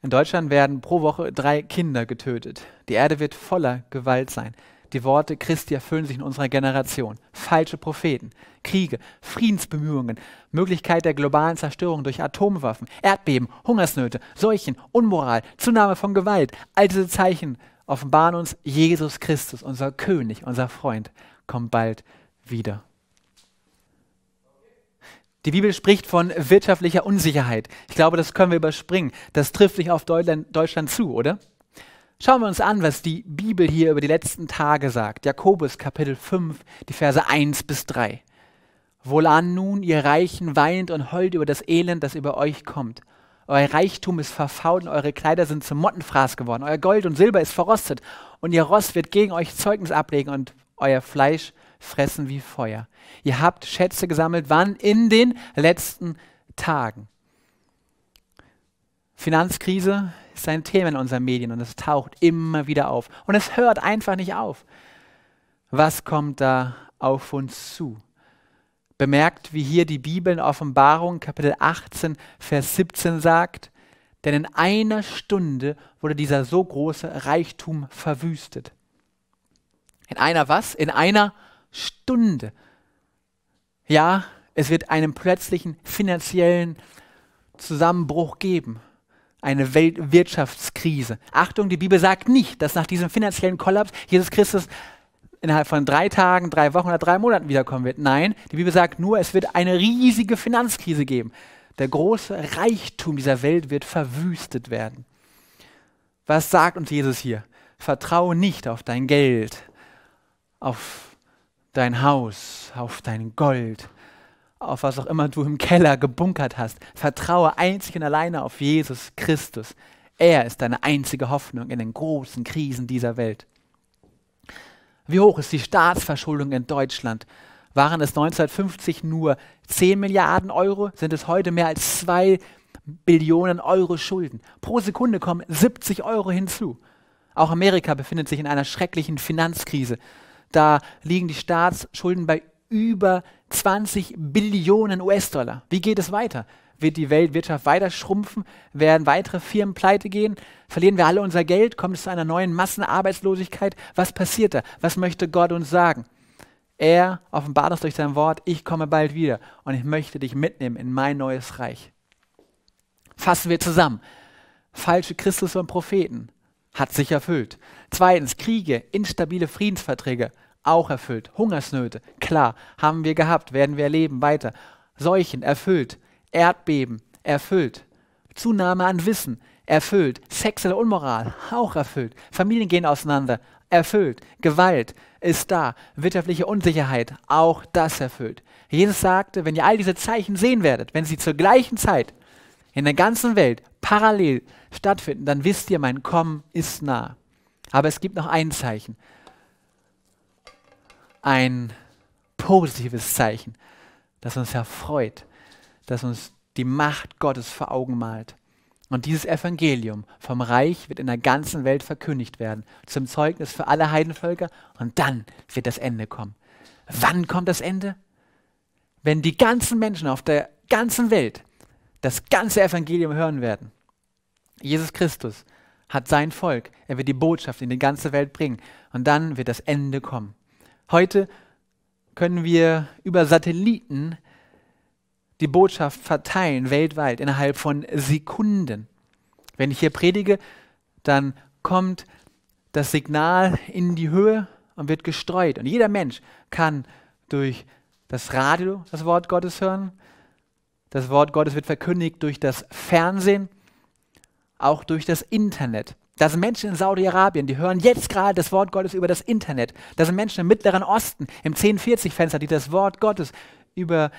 In Deutschland werden pro Woche drei Kinder getötet. Die Erde wird voller Gewalt sein. Die Worte Christi erfüllen sich in unserer Generation. Falsche Propheten, Kriege, Friedensbemühungen, Möglichkeit der globalen Zerstörung durch Atomwaffen, Erdbeben, Hungersnöte, Seuchen, Unmoral, Zunahme von Gewalt. All diese Zeichen offenbaren uns, Jesus Christus, unser König, unser Freund, kommt bald wieder. Die Bibel spricht von wirtschaftlicher Unsicherheit. Ich glaube, das können wir überspringen. Das trifft nicht auf Deutschland zu, oder? Schauen wir uns an, was die Bibel hier über die letzten Tage sagt. Jakobus Kapitel 5, die Verse 1 bis 3. Wohlan nun, ihr Reichen, weint und heult über das Elend, das über euch kommt. Euer Reichtum ist verfault und eure Kleider sind zum Mottenfraß geworden. Euer Gold und Silber ist verrostet und ihr Ross wird gegen euch Zeugnis ablegen und euer Fleisch fressen wie Feuer. Ihr habt Schätze gesammelt, wann? In den letzten Tagen. Finanzkrise ist ein Thema in unseren Medien und es taucht immer wieder auf. Und es hört einfach nicht auf. Was kommt da auf uns zu? Bemerkt, wie hier die Bibel in Offenbarung Kapitel 18, Vers 17 sagt, denn in einer Stunde wurde dieser so große Reichtum verwüstet. In einer was? In einer Stunde. Ja, es wird einen plötzlichen finanziellen Zusammenbruch geben. Eine Weltwirtschaftskrise. Achtung, die Bibel sagt nicht, dass nach diesem finanziellen Kollaps Jesus Christus innerhalb von drei Tagen, drei Wochen oder drei Monaten wiederkommen wird. Nein, die Bibel sagt nur, es wird eine riesige Finanzkrise geben. Der große Reichtum dieser Welt wird verwüstet werden. Was sagt uns Jesus hier? Vertraue nicht auf dein Geld, auf dein Haus, auf dein Gold, auf was auch immer du im Keller gebunkert hast. Vertraue einzig und alleine auf Jesus Christus. Er ist deine einzige Hoffnung in den großen Krisen dieser Welt. Wie hoch ist die Staatsverschuldung in Deutschland? Waren es 1950 nur 10 Milliarden Euro, sind es heute mehr als 2 Billionen Euro Schulden. Pro Sekunde kommen 70 Euro hinzu. Auch Amerika befindet sich in einer schrecklichen Finanzkrise. Da liegen die Staatsschulden bei über 20 Billionen US-Dollar. Wie geht es weiter? Wird die Weltwirtschaft weiter schrumpfen? Werden weitere Firmen pleite gehen? Verlieren wir alle unser Geld? Kommt es zu einer neuen Massenarbeitslosigkeit? Was passiert da? Was möchte Gott uns sagen? Er offenbart uns durch sein Wort, ich komme bald wieder und ich möchte dich mitnehmen in mein neues Reich. Fassen wir zusammen. Falsche Christus und Propheten, hat sich erfüllt. Zweitens, Kriege, instabile Friedensverträge, auch erfüllt. Hungersnöte, klar, haben wir gehabt, werden wir erleben, weiter. Seuchen, erfüllt. Erdbeben, erfüllt. Zunahme an Wissen, erfüllt. Sexuelle Unmoral, auch erfüllt. Familien gehen auseinander, erfüllt. Gewalt ist da. Wirtschaftliche Unsicherheit, auch das erfüllt. Jesus sagte, wenn ihr all diese Zeichen sehen werdet, wenn sie zur gleichen Zeit in der ganzen Welt parallel stattfinden, dann wisst ihr, mein Kommen ist nah. Aber es gibt noch ein Zeichen. Ein positives Zeichen, das uns erfreut, das uns die Macht Gottes vor Augen malt. Und dieses Evangelium vom Reich wird in der ganzen Welt verkündigt werden, zum Zeugnis für alle Heidenvölker, und dann wird das Ende kommen. Wann kommt das Ende? Wenn die ganzen Menschen auf der ganzen Welt das ganze Evangelium hören werden. Jesus Christus hat sein Volk. Er wird die Botschaft in die ganze Welt bringen. Und dann wird das Ende kommen. Heute können wir über Satelliten die Botschaft verteilen, weltweit, innerhalb von Sekunden. Wenn ich hier predige, dann kommt das Signal in die Höhe und wird gestreut. Und jeder Mensch kann durch das Radio das Wort Gottes hören, das Wort Gottes wird verkündigt durch das Fernsehen, auch durch das Internet. Da sind Menschen in Saudi-Arabien, die hören jetzt gerade das Wort Gottes über das Internet. Da sind Menschen im Mittleren Osten, im 1040-Fenster, die das Wort Gottes über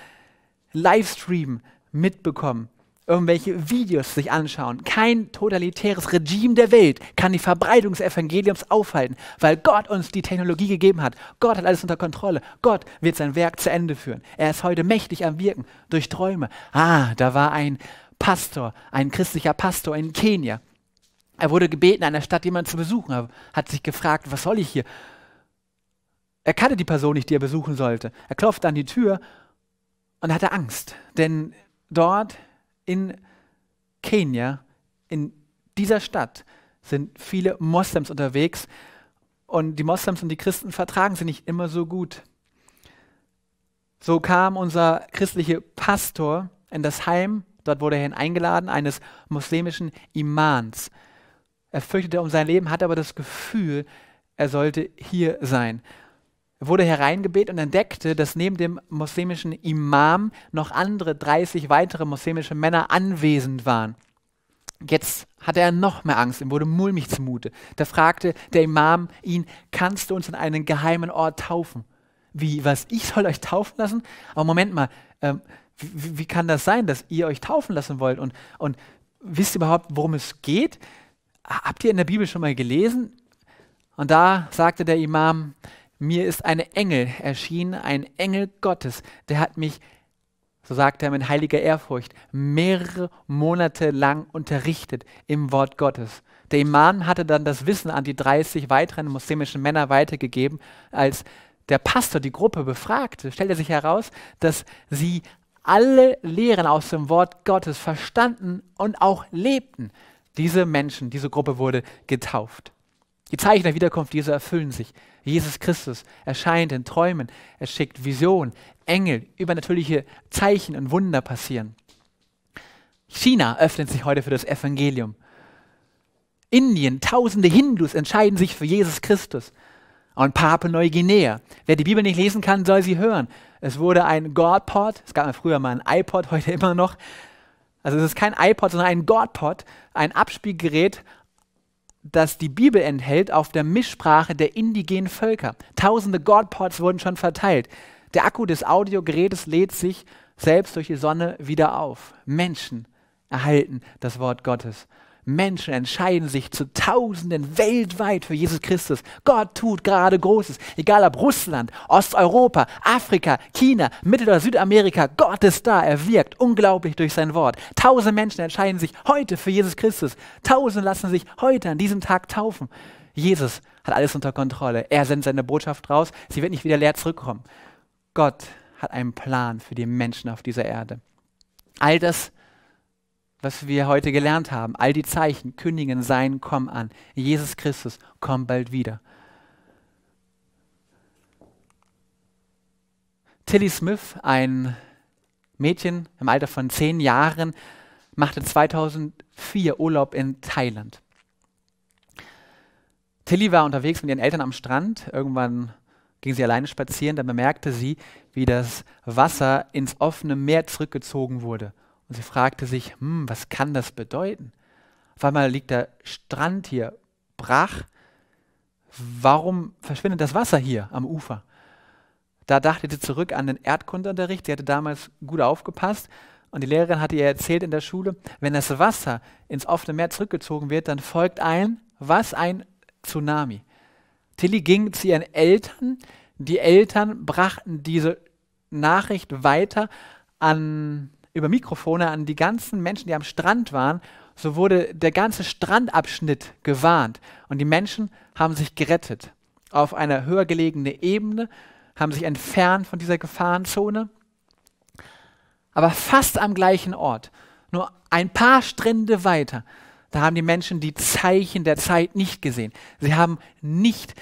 Livestream mitbekommen irgendwelche Videos sich anschauen. Kein totalitäres Regime der Welt kann die Verbreitung des Evangeliums aufhalten, weil Gott uns die Technologie gegeben hat. Gott hat alles unter Kontrolle. Gott wird sein Werk zu Ende führen. Er ist heute mächtig am Wirken durch Träume. Ah, da war ein Pastor, ein christlicher Pastor in Kenia. Er wurde gebeten, einer Stadt jemanden zu besuchen, er hat sich gefragt, was soll ich hier? Er kannte die Person nicht, die er besuchen sollte. Er klopfte an die Tür und hatte Angst, denn dort in Kenia, in dieser Stadt, sind viele Moslems unterwegs und die Moslems und die Christen vertragen sie nicht immer so gut. So kam unser christlicher Pastor in das Heim, dort wurde er hineingeladen, eines muslimischen Imams. Er fürchtete um sein Leben, hatte aber das Gefühl, er sollte hier sein. Er wurde hereingebet und entdeckte, dass neben dem muslimischen Imam noch andere 30 weitere muslimische Männer anwesend waren. Jetzt hatte er noch mehr Angst, ihm wurde mulmig zumute. Da fragte der Imam ihn, kannst du uns in einen geheimen Ort taufen? Wie, was, ich soll euch taufen lassen? Aber Moment mal, ähm, wie, wie, kann das sein, dass ihr euch taufen lassen wollt? Und, und wisst ihr überhaupt, worum es geht? Habt ihr in der Bibel schon mal gelesen? Und da sagte der Imam, mir ist ein Engel erschienen, ein Engel Gottes, der hat mich, so sagt er mit heiliger Ehrfurcht, mehrere Monate lang unterrichtet im Wort Gottes. Der Imam hatte dann das Wissen an die 30 weiteren muslimischen Männer weitergegeben. Als der Pastor die Gruppe befragte, stellte sich heraus, dass sie alle Lehren aus dem Wort Gottes verstanden und auch lebten. Diese Menschen, diese Gruppe wurde getauft. Die Zeichen der Wiederkunft Jesu erfüllen sich. Jesus Christus erscheint in Träumen, er schickt Visionen, Engel, übernatürliche Zeichen und Wunder passieren. China öffnet sich heute für das Evangelium. Indien, tausende Hindus entscheiden sich für Jesus Christus. Und Papua Neuguinea. Wer die Bibel nicht lesen kann, soll sie hören. Es wurde ein Godpod, es gab früher mal ein iPod, heute immer noch. Also es ist kein iPod, sondern ein Godpod, ein Abspielgerät, das die Bibel enthält, auf der Mischsprache der indigenen Völker. Tausende Godpods wurden schon verteilt. Der Akku des Audiogerätes lädt sich selbst durch die Sonne wieder auf. Menschen erhalten das Wort Gottes. Menschen entscheiden sich zu Tausenden weltweit für Jesus Christus. Gott tut gerade Großes. Egal ob Russland, Osteuropa, Afrika, China, Mittel- oder Südamerika, Gott ist da. Er wirkt unglaublich durch sein Wort. Tausende Menschen entscheiden sich heute für Jesus Christus. Tausende lassen sich heute an diesem Tag taufen. Jesus hat alles unter Kontrolle. Er sendet seine Botschaft raus. Sie wird nicht wieder leer zurückkommen. Gott hat einen Plan für die Menschen auf dieser Erde. All das was wir heute gelernt haben. All die Zeichen kündigen sein Komm an. Jesus Christus, komm bald wieder. Tilly Smith, ein Mädchen im Alter von zehn Jahren, machte 2004 Urlaub in Thailand. Tilly war unterwegs mit ihren Eltern am Strand. Irgendwann ging sie alleine spazieren. Dann bemerkte sie, wie das Wasser ins offene Meer zurückgezogen wurde. Und sie fragte sich, hm, was kann das bedeuten? Auf einmal liegt der Strand hier brach. Warum verschwindet das Wasser hier am Ufer? Da dachte sie zurück an den Erdkundeunterricht. Sie hatte damals gut aufgepasst. Und die Lehrerin hatte ihr erzählt in der Schule, wenn das Wasser ins offene Meer zurückgezogen wird, dann folgt ein, was ein Tsunami. Tilly ging zu ihren Eltern. Die Eltern brachten diese Nachricht weiter an über Mikrofone an die ganzen Menschen, die am Strand waren, so wurde der ganze Strandabschnitt gewarnt. Und die Menschen haben sich gerettet. Auf einer höher gelegene Ebene haben sich entfernt von dieser Gefahrenzone. Aber fast am gleichen Ort, nur ein paar Strände weiter, da haben die Menschen die Zeichen der Zeit nicht gesehen. Sie haben nicht,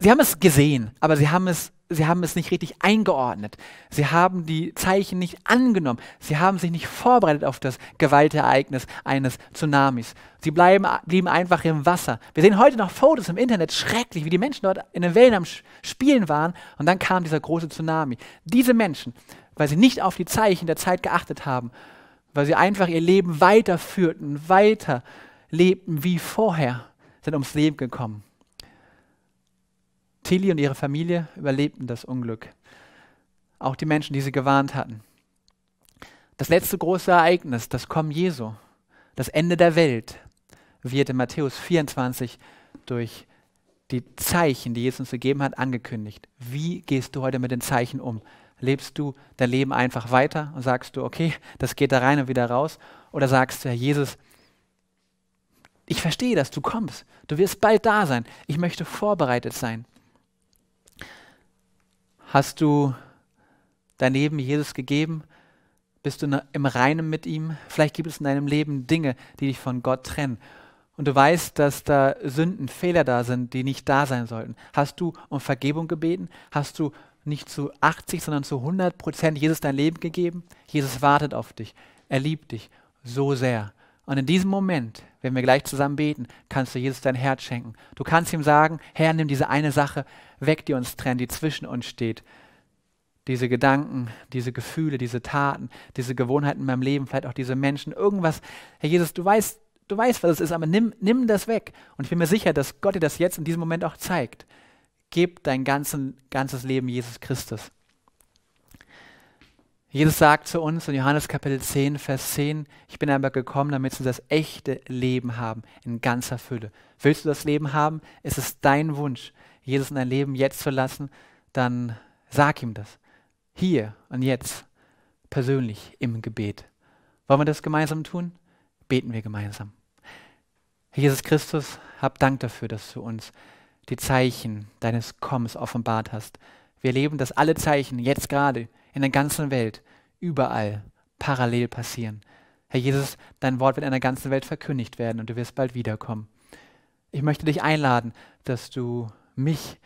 sie haben es gesehen, aber sie haben es sie haben es nicht richtig eingeordnet. Sie haben die Zeichen nicht angenommen. Sie haben sich nicht vorbereitet auf das Gewaltereignis eines Tsunamis. Sie bleiben, blieben einfach im Wasser. Wir sehen heute noch Fotos im Internet, schrecklich, wie die Menschen dort in den Wellen am Spielen waren und dann kam dieser große Tsunami. Diese Menschen, weil sie nicht auf die Zeichen der Zeit geachtet haben, weil sie einfach ihr Leben weiterführten, weiter lebten wie vorher, sind ums Leben gekommen. Tilly und ihre Familie überlebten das Unglück. Auch die Menschen, die sie gewarnt hatten. Das letzte große Ereignis, das Kommen Jesu, das Ende der Welt, wird in Matthäus 24 durch die Zeichen, die Jesus uns gegeben hat, angekündigt. Wie gehst du heute mit den Zeichen um? Lebst du dein Leben einfach weiter und sagst du, okay, das geht da rein und wieder raus? Oder sagst du, Herr Jesus, ich verstehe, dass du kommst. Du wirst bald da sein. Ich möchte vorbereitet sein. Hast du dein Leben Jesus gegeben? Bist du ne, im Reinen mit ihm? Vielleicht gibt es in deinem Leben Dinge, die dich von Gott trennen. Und du weißt, dass da Sünden, Fehler da sind, die nicht da sein sollten. Hast du um Vergebung gebeten? Hast du nicht zu 80, sondern zu 100 Prozent Jesus dein Leben gegeben? Jesus wartet auf dich. Er liebt dich so sehr. Und in diesem Moment wenn wir gleich zusammen beten, kannst du Jesus dein Herz schenken. Du kannst ihm sagen, Herr, nimm diese eine Sache weg, die uns trennt, die zwischen uns steht. Diese Gedanken, diese Gefühle, diese Taten, diese Gewohnheiten in meinem Leben, vielleicht auch diese Menschen, irgendwas. Herr Jesus, du weißt, du weißt, was es ist, aber nimm, nimm das weg. Und ich bin mir sicher, dass Gott dir das jetzt in diesem Moment auch zeigt. Gib dein ganzen, ganzes Leben Jesus Christus. Jesus sagt zu uns in Johannes Kapitel 10, Vers 10, ich bin aber gekommen, damit sie das echte Leben haben, in ganzer Fülle. Willst du das Leben haben? Ist es dein Wunsch, Jesus in dein Leben jetzt zu lassen? Dann sag ihm das. Hier und jetzt, persönlich im Gebet. Wollen wir das gemeinsam tun? Beten wir gemeinsam. Jesus Christus, hab Dank dafür, dass du uns die Zeichen deines Kommens offenbart hast. Wir erleben, dass alle Zeichen jetzt gerade in der ganzen Welt, überall, parallel passieren. Herr Jesus, dein Wort wird in der ganzen Welt verkündigt werden und du wirst bald wiederkommen. Ich möchte dich einladen, dass du mich,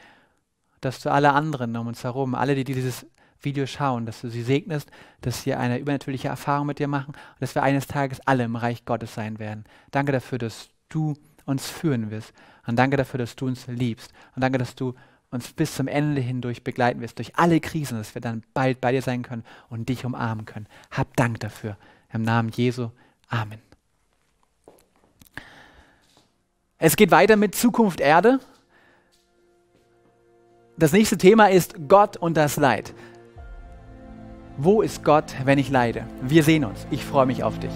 dass du alle anderen um uns herum, alle, die dieses Video schauen, dass du sie segnest, dass sie eine übernatürliche Erfahrung mit dir machen und dass wir eines Tages alle im Reich Gottes sein werden. Danke dafür, dass du uns führen wirst. Und danke dafür, dass du uns liebst. Und danke, dass du uns bis zum Ende hindurch begleiten wirst, durch alle Krisen, dass wir dann bald bei dir sein können und dich umarmen können. Hab Dank dafür. Im Namen Jesu. Amen. Es geht weiter mit Zukunft Erde. Das nächste Thema ist Gott und das Leid. Wo ist Gott, wenn ich leide? Wir sehen uns. Ich freue mich auf dich.